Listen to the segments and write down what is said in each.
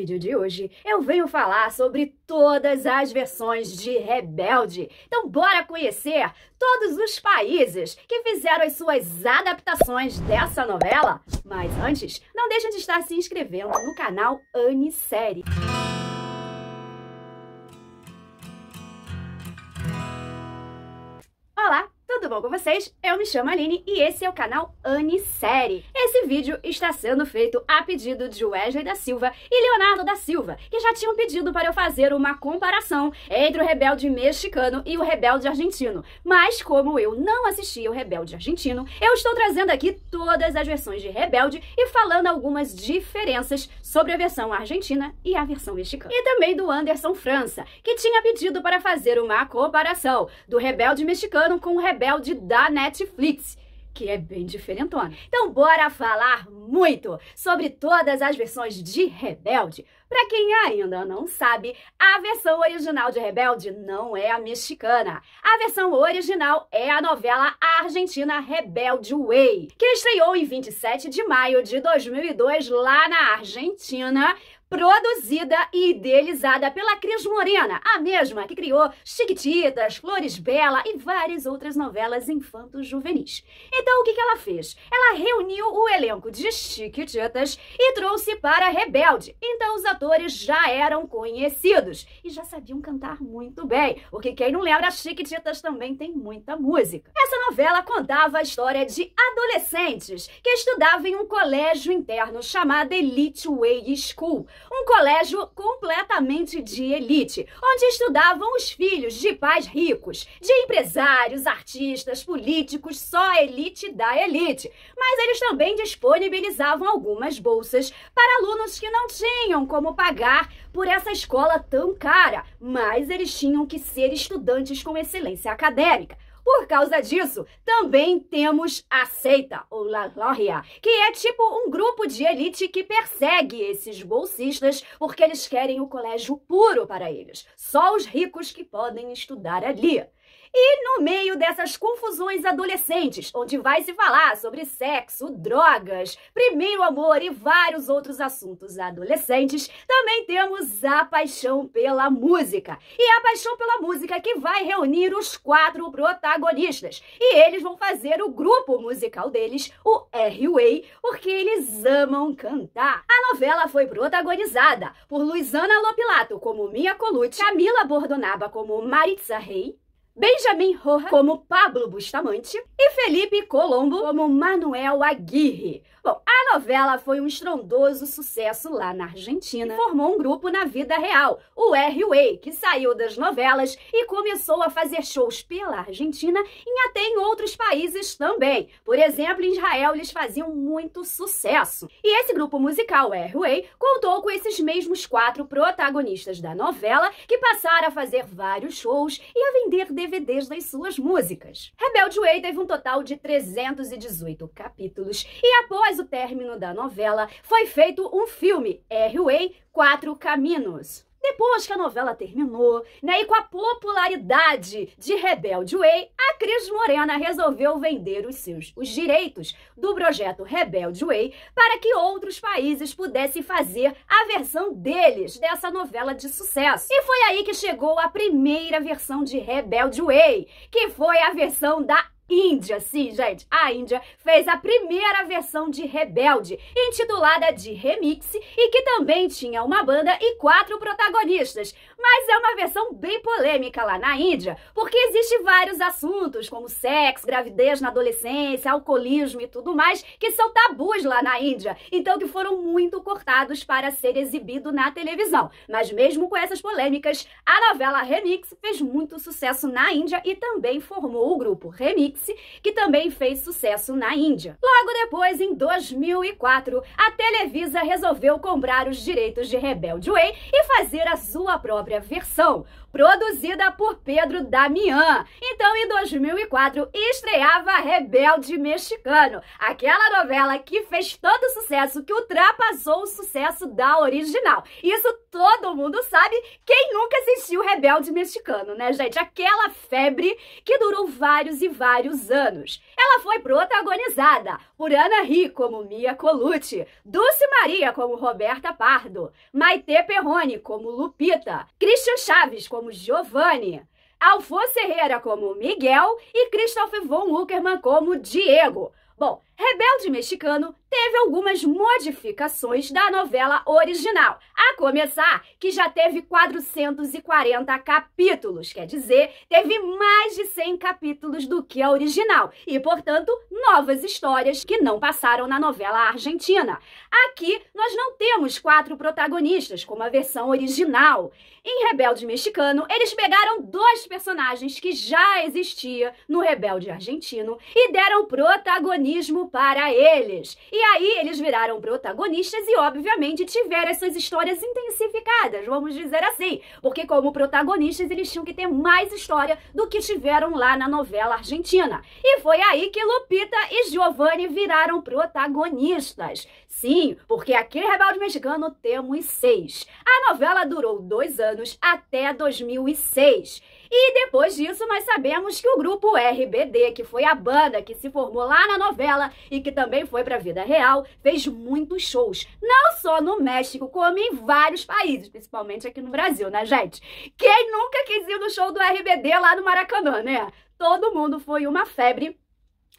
vídeo de hoje eu venho falar sobre todas as versões de Rebelde. Então bora conhecer todos os países que fizeram as suas adaptações dessa novela. Mas antes, não deixa de estar se inscrevendo no canal Anissérie. Música bom com vocês? Eu me chamo Aline e esse é o canal Anissérie. Esse vídeo está sendo feito a pedido de Wesley da Silva e Leonardo da Silva, que já tinham pedido para eu fazer uma comparação entre o rebelde mexicano e o rebelde argentino. Mas como eu não assisti o rebelde argentino, eu estou trazendo aqui todas as versões de rebelde e falando algumas diferenças sobre a versão argentina e a versão mexicana. E também do Anderson França, que tinha pedido para fazer uma comparação do rebelde mexicano com o rebelde Cloud da Netflix que é bem diferentona. Então bora falar muito sobre todas as versões de Rebelde. Para quem ainda não sabe, a versão original de Rebelde não é a mexicana. A versão original é a novela argentina Rebelde Way, que estreou em 27 de maio de 2002 lá na Argentina, produzida e idealizada pela Cris Morena, a mesma que criou Chiquititas, Flores Bela e várias outras novelas infantos juvenis. Então o que, que ela fez? Ela reuniu o elenco de Chiquititas e trouxe para Rebelde. Então os atores já eram conhecidos e já sabiam cantar muito bem, porque quem não lembra, Chiquititas também tem muita música. Essa novela contava a história de adolescentes que estudavam em um colégio interno chamado Elite Way School, um colégio completamente de elite, onde estudavam os filhos de pais ricos, de empresários, artistas, políticos, só elite da elite. Mas eles também disponibilizavam algumas bolsas para alunos que não tinham como pagar por essa escola tão cara, mas eles tinham que ser estudantes com excelência acadêmica. Por causa disso, também temos a seita, ou La Gloria, que é tipo um grupo de elite que persegue esses bolsistas porque eles querem o colégio puro para eles. Só os ricos que podem estudar ali. E no meio dessas confusões adolescentes, onde vai se falar sobre sexo, drogas, primeiro amor e vários outros assuntos adolescentes, também temos a paixão pela música. E a paixão pela música que vai reunir os quatro protagonistas. E eles vão fazer o grupo musical deles, o R-Way, porque eles amam cantar. A novela foi protagonizada por Luizana Lopilato como Mia Colucci, Camila Bordonaba como Maritza Rey, Benjamin Rojas como Pablo Bustamante e Felipe Colombo como Manuel Aguirre. Bom, a novela foi um estrondoso sucesso lá na Argentina e formou um grupo na vida real, o R-Way, que saiu das novelas e começou a fazer shows pela Argentina e até em outros países também. Por exemplo, em Israel eles faziam muito sucesso. E esse grupo musical, R-Way, contou com esses mesmos quatro protagonistas da novela que passaram a fazer vários shows e a vender DVDs DVDs das suas músicas. Rebelde Way teve um total de 318 capítulos e após o término da novela foi feito um filme, R-Way Quatro Caminhos. Depois que a novela terminou, né, e com a popularidade de Rebelde Way, a Cris Morena resolveu vender os seus os direitos do projeto Rebelde Way para que outros países pudessem fazer a versão deles dessa novela de sucesso. E foi aí que chegou a primeira versão de Rebelde Way, que foi a versão da Índia, sim, gente. A Índia fez a primeira versão de Rebelde, intitulada de Remix, e que também tinha uma banda e quatro protagonistas. Mas é uma versão bem polêmica lá na Índia, porque existe vários assuntos, como sexo, gravidez na adolescência, alcoolismo e tudo mais, que são tabus lá na Índia, então que foram muito cortados para ser exibido na televisão. Mas mesmo com essas polêmicas, a novela Remix fez muito sucesso na Índia e também formou o grupo Remix que também fez sucesso na Índia. Logo depois, em 2004, a Televisa resolveu comprar os direitos de Rebelde Way e fazer a sua própria versão, produzida por Pedro Damian, Então, em 2004, estreava Rebelde Mexicano, aquela novela que fez tanto sucesso que ultrapassou o sucesso da original. Isso todo mundo sabe, quem nunca assistiu Rebelde Mexicano, né, gente? Aquela febre que durou vários e vários anos. Ela foi protagonizada por Ana Ri como Mia Colucci, Dulce Maria como Roberta Pardo, Maite Perrone como Lupita, Christian Chaves como como Giovanni, Alfonso Herrera como Miguel e Christoph von Uckermann como Diego. Bom, Rebelde Mexicano teve algumas modificações da novela original, a começar que já teve 440 capítulos, quer dizer, teve mais de 100 capítulos do que a original e, portanto, novas histórias que não passaram na novela argentina. Aqui nós não temos quatro protagonistas, como a versão original. Em Rebelde Mexicano, eles pegaram dois personagens que já existia no Rebelde Argentino e deram protagonismo para eles. E aí eles viraram protagonistas e, obviamente, tiveram essas histórias intensificadas, vamos dizer assim. Porque, como protagonistas, eles tinham que ter mais história do que tiveram lá na novela argentina. E foi aí que Lupita e Giovanni viraram protagonistas. Sim, porque aqui no Rebelde Mexicano temos seis. A novela durou dois anos até 2006. E depois disso, nós sabemos que o grupo RBD, que foi a banda que se formou lá na novela e que também foi pra vida real, fez muitos shows, não só no México, como em vários países, principalmente aqui no Brasil, né, gente? Quem nunca quis ir no show do RBD lá no Maracanã, né? Todo mundo foi uma febre.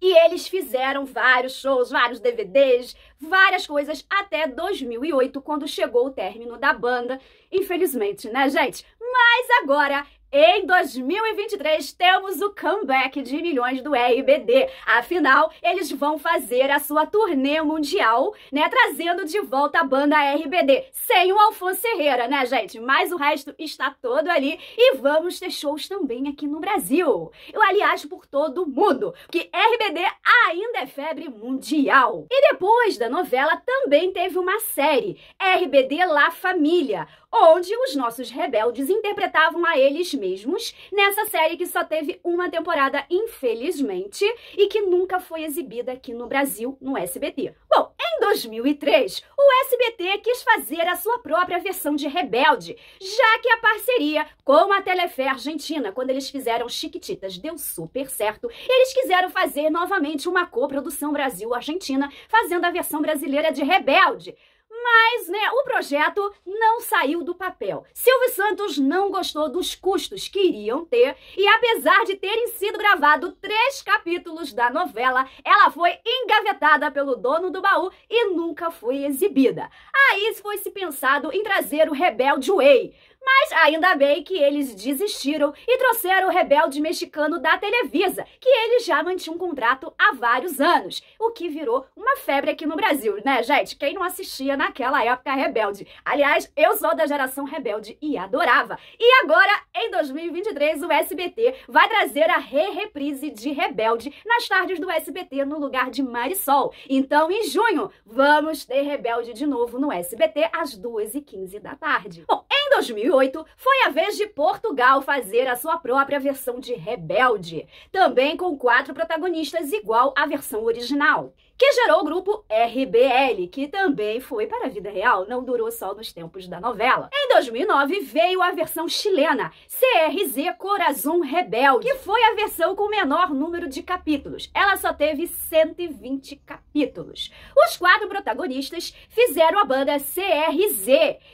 E eles fizeram vários shows, vários DVDs, várias coisas até 2008, quando chegou o término da banda, infelizmente, né, gente? Mas agora em 2023 temos o comeback de milhões do RBD. Afinal, eles vão fazer a sua turnê mundial, né, trazendo de volta a banda RBD, sem o Alfonso Herrera, né, gente? Mas o resto está todo ali e vamos ter shows também aqui no Brasil. Eu aliás por todo mundo, porque RBD ainda é febre mundial. E depois da novela também teve uma série, RBD La Família, onde os nossos rebeldes interpretavam a eles mesmos nessa série que só teve uma temporada, infelizmente, e que nunca foi exibida aqui no Brasil, no SBT. Bom, em 2003, o SBT quis fazer a sua própria versão de Rebelde, já que a parceria com a Telefé Argentina, quando eles fizeram Chiquititas, deu super certo. Eles quiseram fazer novamente uma coprodução Brasil-Argentina, fazendo a versão brasileira de Rebelde. Mas, né, o projeto não saiu do papel. Silvio Santos não gostou dos custos que iriam ter e apesar de terem sido gravados três capítulos da novela, ela foi engavetada pelo dono do baú e nunca foi exibida. Aí foi se pensado em trazer o Rebelde Way, mas ainda bem que eles desistiram e trouxeram o rebelde mexicano da Televisa, que ele já mantinha um contrato há vários anos, o que virou uma febre aqui no Brasil, né, gente? Quem não assistia naquela época rebelde? Aliás, eu sou da geração rebelde e adorava. E agora, em 2023, o SBT vai trazer a re-reprise de Rebelde nas tardes do SBT no lugar de Marisol. Então, em junho, vamos ter Rebelde de novo no SBT às 2h15 da tarde. Bom, em 2000 2008, foi a vez de Portugal fazer a sua própria versão de Rebelde, também com quatro protagonistas igual à versão original que gerou o grupo RBL, que também foi para a vida real, não durou só nos tempos da novela. Em 2009 veio a versão chilena, CRZ Corazon Rebelde, que foi a versão com menor número de capítulos. Ela só teve 120 capítulos. Os quatro protagonistas fizeram a banda CRZ,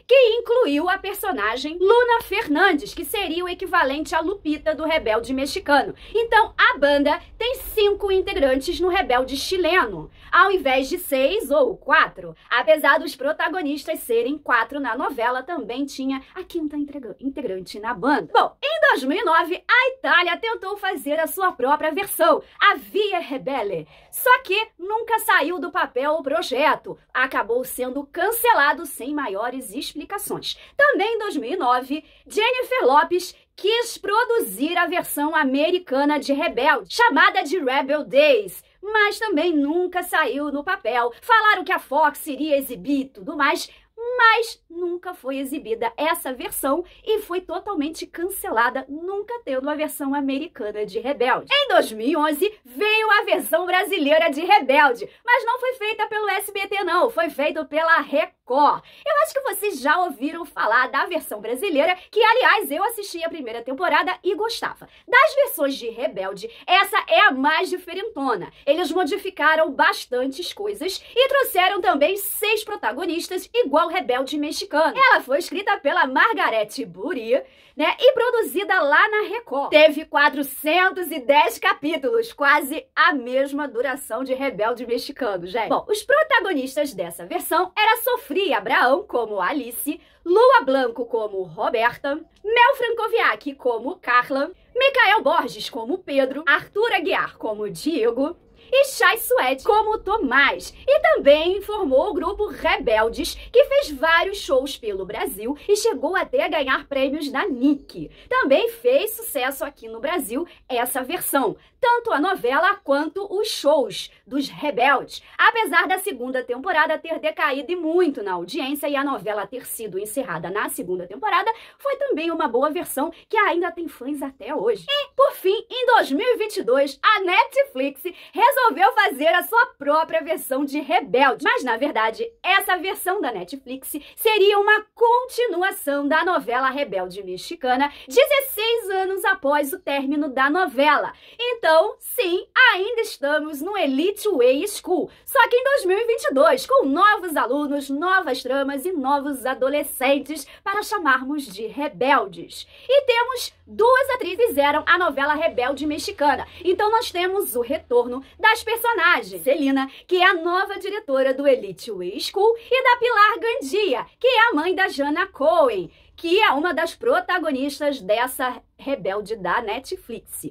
que incluiu a personagem Luna Fernandes, que seria o equivalente à Lupita do Rebelde Mexicano. Então, a banda tem cinco integrantes no Rebelde Chileno ao invés de seis ou quatro. Apesar dos protagonistas serem quatro na novela, também tinha a quinta integrante na banda. Bom, em 2009, a Itália tentou fazer a sua própria versão, a Via Rebelle. Só que nunca saiu do papel o projeto. Acabou sendo cancelado sem maiores explicações. Também em 2009, Jennifer Lopes quis produzir a versão americana de Rebelde, chamada de Rebel Days, mas também nunca saiu no papel. Falaram que a Fox iria exibir tudo mais, mas nunca foi exibida essa versão e foi totalmente cancelada, nunca tendo a versão americana de Rebelde. Em 2011 veio a versão brasileira de Rebelde, mas não foi feita pelo SBT não, foi feito pela Record Record. Eu acho que vocês já ouviram falar da versão brasileira, que aliás eu assisti a primeira temporada e gostava. Das versões de Rebelde, essa é a mais diferentona. Eles modificaram bastantes coisas e trouxeram também seis protagonistas, igual Rebelde mexicano. Ela foi escrita pela Margarete Buri, né, e produzida lá na Record. Teve 410 capítulos, quase a mesma duração de Rebelde mexicano, gente. Bom, os protagonistas dessa versão era sofrer Abraão como Alice, Lua Blanco como Roberta, Mel Francoviac como Carla, Mikael Borges como Pedro, Arthur Aguiar como Diego, e Chay Suede como Tomás. E também formou o grupo Rebeldes, que fez vários shows pelo Brasil e chegou até a ganhar prêmios na Nick. Também fez sucesso aqui no Brasil essa versão, tanto a novela quanto os shows dos Rebeldes, apesar da segunda temporada ter decaído muito na audiência e a novela ter sido encerrada na segunda temporada, foi também uma boa versão que ainda tem fãs até hoje. E, por fim, em 2022, a Netflix resolveu fazer a sua própria versão de Rebelde, mas na verdade, essa versão da Netflix seria uma continuação da novela Rebelde Mexicana 16 três anos após o término da novela. Então, sim, ainda estamos no Elite Way School, só que em 2022, com novos alunos, novas tramas e novos adolescentes para chamarmos de rebeldes. E temos duas atrizes eram a novela Rebelde Mexicana. Então nós temos o retorno das personagens. Celina, que é a nova diretora do Elite Way School, e da Pilar Gandia, que é a mãe da Jana Cohen que é uma das protagonistas dessa Rebelde da Netflix.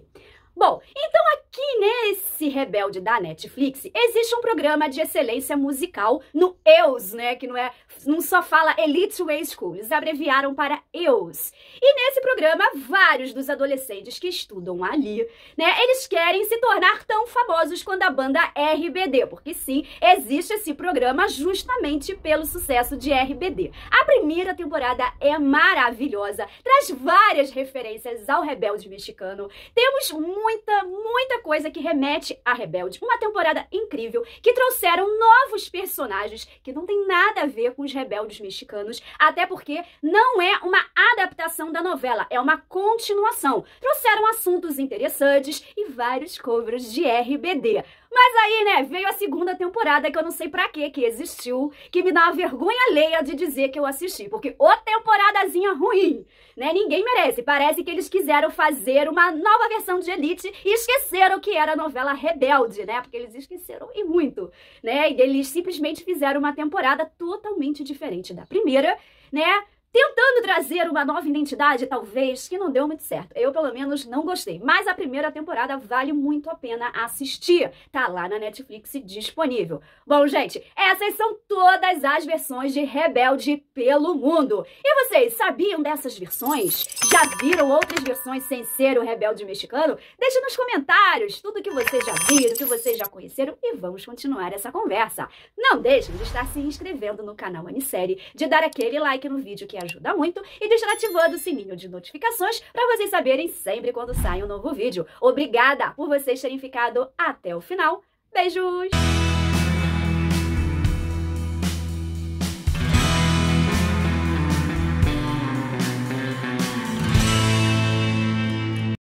Bom, então aqui nesse Rebelde da Netflix existe um programa de excelência musical no EUS, né? Que não é, não só fala Elite Way School, eles abreviaram para EUS. E nesse programa, vários dos adolescentes que estudam ali, né? Eles querem se tornar tão famosos quanto a banda RBD, porque sim, existe esse programa justamente pelo sucesso de RBD. A primeira temporada é maravilhosa, traz várias referências ao Rebelde mexicano. Temos muito muita, muita coisa que remete a Rebelde. Uma temporada incrível que trouxeram novos personagens que não tem nada a ver com os rebeldes mexicanos, até porque não é uma adaptação da novela, é uma continuação. Trouxeram assuntos interessantes e vários covers de RBD. Mas aí, né, veio a segunda temporada que eu não sei para que que existiu, que me dá uma vergonha alheia de dizer que eu assisti, porque ô temporadazinha ruim, né? Ninguém merece. Parece que eles quiseram fazer uma nova versão de Elite noite e esqueceram que era novela rebelde, né? Porque eles esqueceram e muito, né? E eles simplesmente fizeram uma temporada totalmente diferente da primeira, né? tentando trazer uma nova identidade, talvez, que não deu muito certo. Eu, pelo menos, não gostei. Mas a primeira temporada vale muito a pena assistir. Tá lá na Netflix disponível. Bom, gente, essas são todas as versões de Rebelde pelo mundo. E vocês sabiam dessas versões? Já viram outras versões sem ser o Rebelde Mexicano? Deixe nos comentários tudo que vocês já viram, que vocês já conheceram e vamos continuar essa conversa. Não deixem de estar se inscrevendo no canal Anisérie de dar aquele like no vídeo que é ajuda muito, e ativado o sininho de notificações para vocês saberem sempre quando sai um novo vídeo. Obrigada por vocês terem ficado até o final. Beijos!